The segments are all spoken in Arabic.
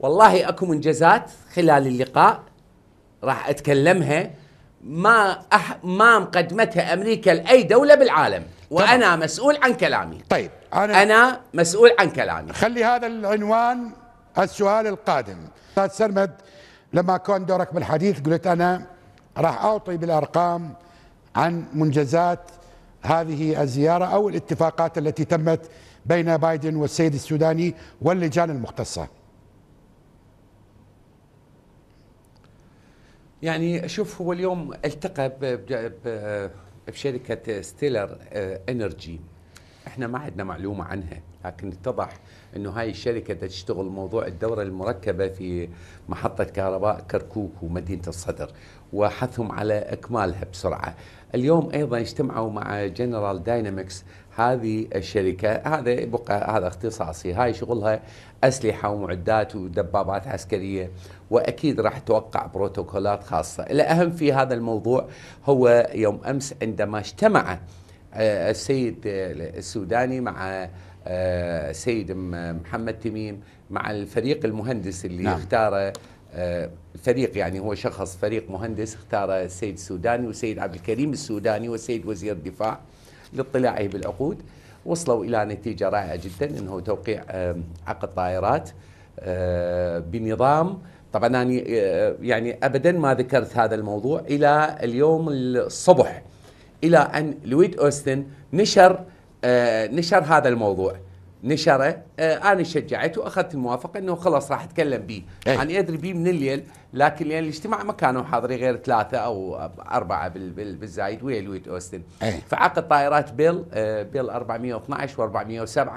والله اكو منجزات خلال اللقاء راح اتكلمها ما أح... ما مقدمتها امريكا لاي دوله بالعالم وانا طبعا. مسؤول عن كلامي طيب انا انا مسؤول عن كلامي خلي هذا العنوان السؤال القادم استاذ سرمد لما كان دورك بالحديث قلت انا راح اعطي بالارقام عن منجزات هذه الزياره او الاتفاقات التي تمت بين بايدن والسيد السوداني واللجان المختصه يعني شوف هو اليوم التقى بشركه ستيلر انرجي آه، احنا ما عندنا معلومه عنها لكن اتضح انه هاي الشركه تشتغل موضوع الدوره المركبه في محطه كهرباء كركوك ومدينه الصدر وحثهم على اكمالها بسرعه. اليوم ايضا اجتمعوا مع جنرال داينامكس هذه الشركه هذا بقى هذا اختصاصي هاي شغلها اسلحه ومعدات ودبابات عسكريه واكيد راح توقع بروتوكولات خاصه الاهم في هذا الموضوع هو يوم امس عندما اجتمع آه، السيد آه، السوداني مع السيد آه، محمد تميم مع الفريق المهندس اللي نعم. اختاره فريق يعني هو شخص فريق مهندس اختاره السيد السوداني والسيد عبد الكريم السوداني والسيد وزير الدفاع لاطلاعه بالعقود وصلوا الى نتيجه رائعه جدا انه توقيع عقد طائرات بنظام طبعا انا يعني ابدا ما ذكرت هذا الموضوع الى اليوم الصبح الى ان لويد اوستن نشر آه، نشر هذا الموضوع نشره آه انا شجعت واخذت الموافقه انه خلاص راح اتكلم به أيه. يعني ادري به من الليل لكن لان يعني الاجتماع ما كانوا حاضرين غير ثلاثه او اربعه بالزايد ويا لويت اوستن أيه. فعقد طائرات بيل آه بيل 412 و407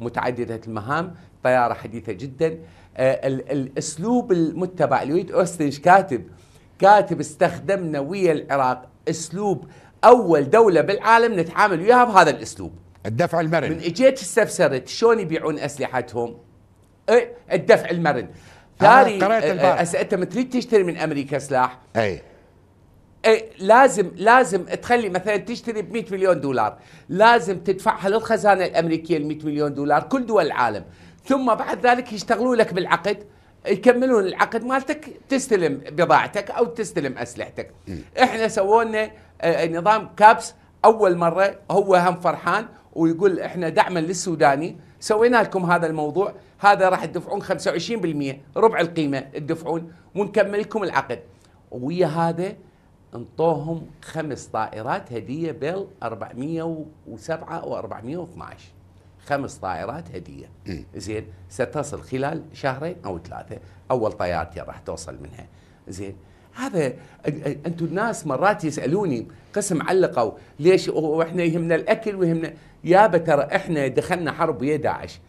متعدده المهام طياره حديثه جدا آه الاسلوب المتبع لويت اوستن ايش كاتب كاتب استخدمنا ويا العراق اسلوب اول دوله بالعالم نتعامل وياها بهذا الاسلوب الدفع المرن من اجيت استفسرت شلون يبيعون اسلحتهم؟ ايه الدفع المرن ثاني آه, آه،, آه، هسه تريد تشتري من امريكا سلاح اي إيه لازم لازم تخلي مثلا تشتري ب 100 مليون دولار لازم تدفعها للخزانه الامريكيه ال 100 مليون دولار كل دول العالم ثم بعد ذلك يشتغلوا لك بالعقد يكملون العقد مالتك تستلم بضاعتك او تستلم اسلحتك احنا سوونا آه، نظام كابس اول مره هو هم فرحان ويقول احنا دعما للسوداني سوينا لكم هذا الموضوع هذا راح تدفعون 25% ربع القيمه تدفعون ونكمل لكم العقد ويا هذا انطوهم خمس طائرات هديه بيل 407 و 412 خمس طائرات هديه زين ستصل خلال شهرين او ثلاثه اول طيارتين راح توصل منها زين هذا انتم الناس مرات يسالوني قسم علقوا ليش واحنا يهمنا الاكل ويهمنا يابا ترى احنا دخلنا حرب ويا داعش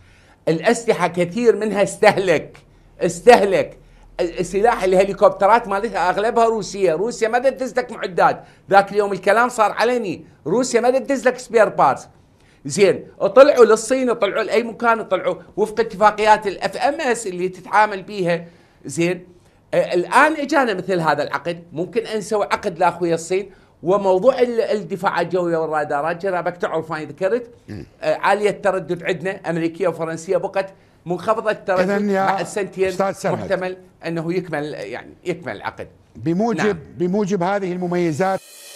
الاسلحه كثير منها استهلك استهلك السلاح الهليكوبترات مالتها اغلبها روسيه، روسيا ما تدز لك معدات، ذاك اليوم الكلام صار علني، روسيا ما تدز لك سبير بارتس. زين طلعوا للصين طلعوا لاي مكان طلعوا وفق اتفاقيات الاف ام اس اللي تتعامل بيها زين الان اجانا مثل هذا العقد ممكن نسوي عقد لاخوي الصين وموضوع الدفاع الجوي والرادارات جرابك تعرف انا ذكرت عاليه التردد عندنا امريكيه وفرنسيه بقت منخفضه التردد مع السنتين محتمل انه يكمل يعني يكمل العقد بموجب نعم. بموجب هذه المميزات